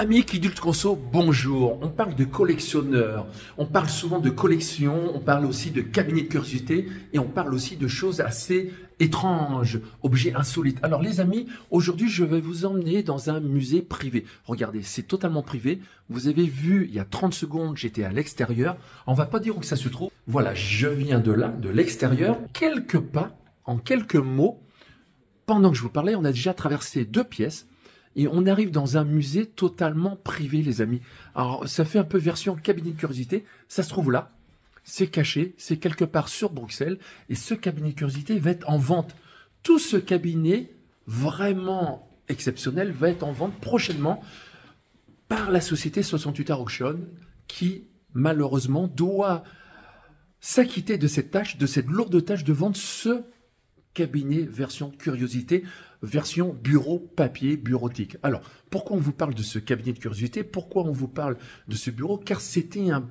Amis Kidult Conso, bonjour. On parle de collectionneurs, on parle souvent de collection, on parle aussi de cabinets de curiosité et on parle aussi de choses assez étranges, objets insolites. Alors les amis, aujourd'hui je vais vous emmener dans un musée privé. Regardez, c'est totalement privé. Vous avez vu, il y a 30 secondes, j'étais à l'extérieur. On va pas dire où ça se trouve. Voilà, je viens de là, de l'extérieur. Quelques pas, en quelques mots, pendant que je vous parlais, on a déjà traversé deux pièces. Et on arrive dans un musée totalement privé, les amis. Alors, ça fait un peu version cabinet de curiosité. Ça se trouve là. C'est caché. C'est quelque part sur Bruxelles. Et ce cabinet de curiosité va être en vente. Tout ce cabinet vraiment exceptionnel va être en vente prochainement par la société 68 Auction qui, malheureusement, doit s'acquitter de cette tâche, de cette lourde tâche de vente ce cabinet version curiosité, version bureau papier bureautique. Alors, pourquoi on vous parle de ce cabinet de curiosité Pourquoi on vous parle de ce bureau Car c'était un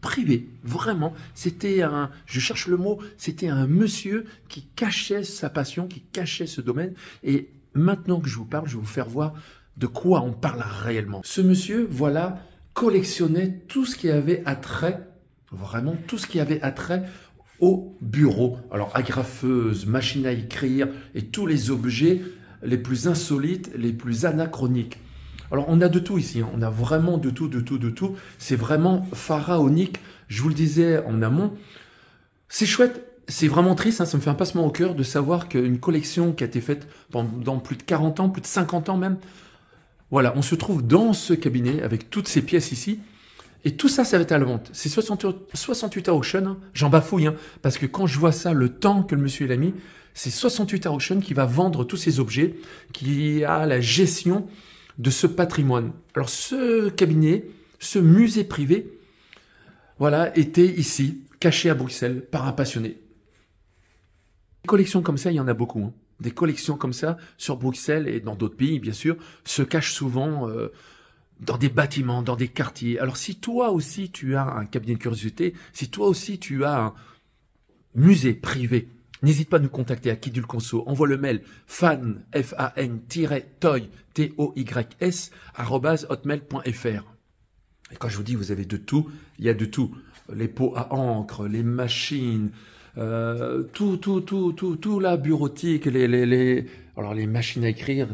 privé, vraiment. C'était un, je cherche le mot, c'était un monsieur qui cachait sa passion, qui cachait ce domaine. Et maintenant que je vous parle, je vais vous faire voir de quoi on parle réellement. Ce monsieur, voilà, collectionnait tout ce qui avait attrait, vraiment tout ce qui avait attrait au bureau. Alors agrafeuse, machine à écrire et tous les objets les plus insolites, les plus anachroniques. Alors on a de tout ici, hein. on a vraiment de tout, de tout, de tout. C'est vraiment pharaonique, je vous le disais en amont. C'est chouette, c'est vraiment triste, hein. ça me fait un passement au cœur de savoir qu'une collection qui a été faite pendant plus de 40 ans, plus de 50 ans même, voilà, on se trouve dans ce cabinet avec toutes ces pièces ici. Et tout ça, ça va être à la vente. C'est 68 à auction. J'en bafouille, hein. parce que quand je vois ça, le temps que le monsieur l'a mis, c'est 68 à auction qui va vendre tous ces objets, qui a la gestion de ce patrimoine. Alors ce cabinet, ce musée privé, voilà, était ici, caché à Bruxelles, par un passionné. Des collections comme ça, il y en a beaucoup. Hein. Des collections comme ça, sur Bruxelles et dans d'autres pays, bien sûr, se cachent souvent... Euh, dans des bâtiments, dans des quartiers. Alors si toi aussi tu as un cabinet de curiosité, si toi aussi tu as un musée privé, n'hésite pas à nous contacter à Kidulconso. Conso. Envoie le mail fan f toy t o y s Et quand je vous dis vous avez de tout, il y a de tout. Les pots à encre, les machines, euh, tout, tout, tout, tout, tout la bureautique, les, les, les, alors les machines à écrire,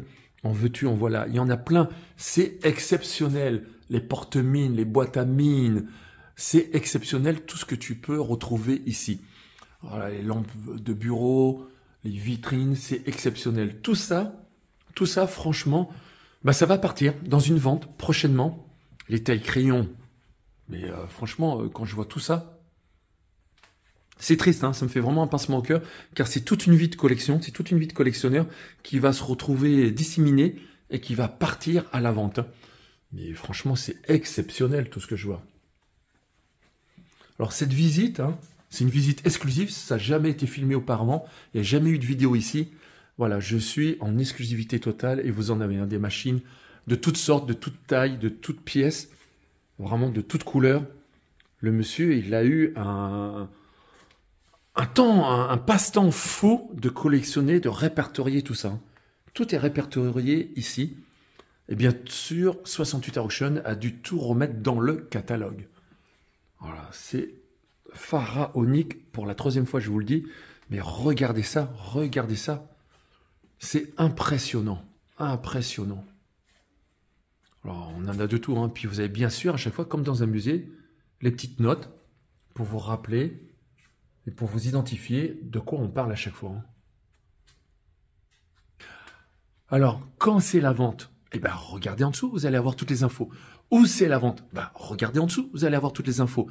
en veux-tu, en voilà. Il y en a plein. C'est exceptionnel. Les porte-mines, les boîtes à mines. C'est exceptionnel tout ce que tu peux retrouver ici. Voilà, les lampes de bureau, les vitrines, c'est exceptionnel. Tout ça, tout ça, franchement, bah, ça va partir dans une vente prochainement. Les tailles crayons. Mais euh, franchement, euh, quand je vois tout ça, c'est triste, hein, ça me fait vraiment un pincement au cœur, car c'est toute une vie de collection, c'est toute une vie de collectionneur qui va se retrouver disséminée et qui va partir à la vente. Hein. Mais franchement, c'est exceptionnel tout ce que je vois. Alors cette visite, hein, c'est une visite exclusive, ça n'a jamais été filmé auparavant, il n'y a jamais eu de vidéo ici. Voilà, je suis en exclusivité totale et vous en avez des machines de toutes sortes, de toutes tailles, de toutes pièces, vraiment de toutes couleurs. Le monsieur, il a eu un, un temps, un, passe-temps fou de collectionner, de répertorier tout ça. Hein. Tout est répertorié ici. Et bien sûr, 68 Auction a dû tout remettre dans le catalogue. Voilà, c'est pharaonique pour la troisième fois, je vous le dis. Mais regardez ça, regardez ça. C'est impressionnant, impressionnant. Alors, on en a de tout. Hein. Puis vous avez bien sûr, à chaque fois, comme dans un musée, les petites notes pour vous rappeler et pour vous identifier de quoi on parle à chaque fois. Hein. Alors, quand c'est la vente Eh bien, regardez en dessous, vous allez avoir toutes les infos. Où c'est la vente ben, Regardez en dessous, vous allez avoir toutes les infos.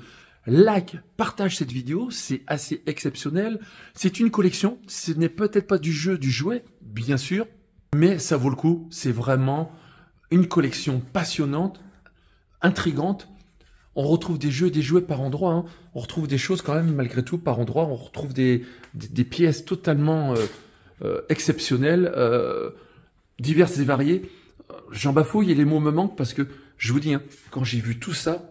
Like, partage cette vidéo, c'est assez exceptionnel. C'est une collection, ce n'est peut-être pas du jeu, du jouet, bien sûr, mais ça vaut le coup. C'est vraiment une collection passionnante, intrigante, on retrouve des jeux et des jouets par endroits. Hein. On retrouve des choses quand même, malgré tout, par endroits. On retrouve des, pièces totalement euh, euh, exceptionnelles, euh, diverses et variées. J'en bafouille et les mots me manquent parce que, je vous dis, hein, quand j'ai vu tout ça,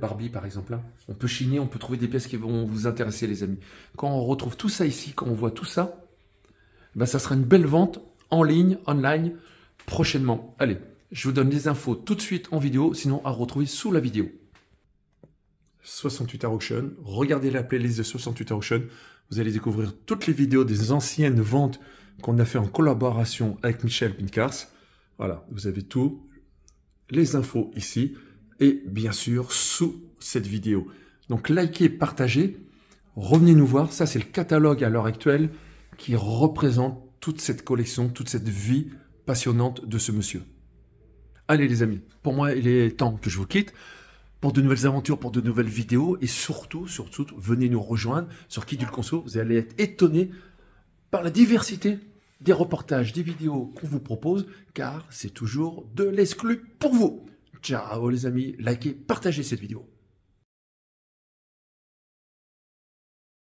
Barbie par exemple, hein, on peut chiner, on peut trouver des pièces qui vont vous intéresser, les amis. Quand on retrouve tout ça ici, quand on voit tout ça, ben, ça sera une belle vente en ligne, online, prochainement. Allez, je vous donne les infos tout de suite en vidéo, sinon à retrouver sous la vidéo. 68 Auction, regardez la playlist de 68 Auction, vous allez découvrir toutes les vidéos des anciennes ventes qu'on a fait en collaboration avec Michel Pincars. Voilà, vous avez tout, les infos ici et bien sûr sous cette vidéo. Donc likez, partagez, revenez nous voir, ça c'est le catalogue à l'heure actuelle qui représente toute cette collection, toute cette vie passionnante de ce monsieur. Allez les amis, pour moi il est temps que je vous quitte pour de nouvelles aventures, pour de nouvelles vidéos et surtout, surtout, venez nous rejoindre sur Kidul Conso. Vous allez être étonnés par la diversité des reportages, des vidéos qu'on vous propose car c'est toujours de l'exclu pour vous. Ciao les amis, likez, partagez cette vidéo.